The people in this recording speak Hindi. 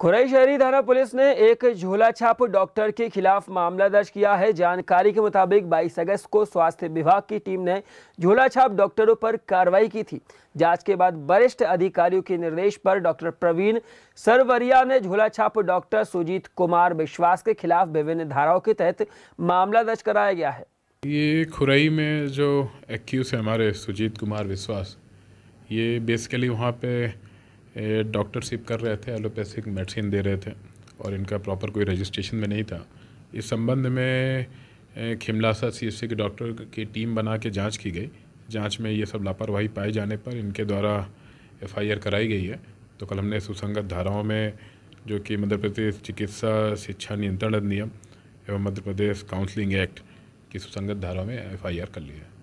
खुरई शहरी थाना पुलिस ने एक झोला छाप डॉक्टर के खिलाफ मामला दर्ज किया है जानकारी के मुताबिक 22 अगस्त को स्वास्थ्य विभाग की टीम ने झोला छाप डॉक्टरों पर कार्रवाई की थी जांच के बाद वरिष्ठ अधिकारियों के निर्देश पर डॉक्टर प्रवीण सरवरिया ने झोला छाप डॉक्टर सुजीत कुमार विश्वास के खिलाफ विभिन्न धाराओं के तहत मामला दर्ज कराया गया है ये खुरई में जो एक्यूज है हमारे सुजीत कुमार विश्वास ये बेसिकली वहाँ पे डॉक्टरशिप कर रहे थे एलोपैथिक मेडिसिन दे रहे थे और इनका प्रॉपर कोई रजिस्ट्रेशन में नहीं था इस संबंध में खिमलासा सी एस सी के डॉक्टर की टीम बना के जाँच की गई जाँच में ये सब लापरवाही पाए जाने पर इनके द्वारा एफ कराई गई है तो कल हमने सुसंगत धाराओं में जो कि मध्य प्रदेश चिकित्सा शिक्षा नियंत्रण अधिनियम एवं मध्य प्रदेश काउंसलिंग एक्ट की सुसंगत धाराओं में एफ कर ली है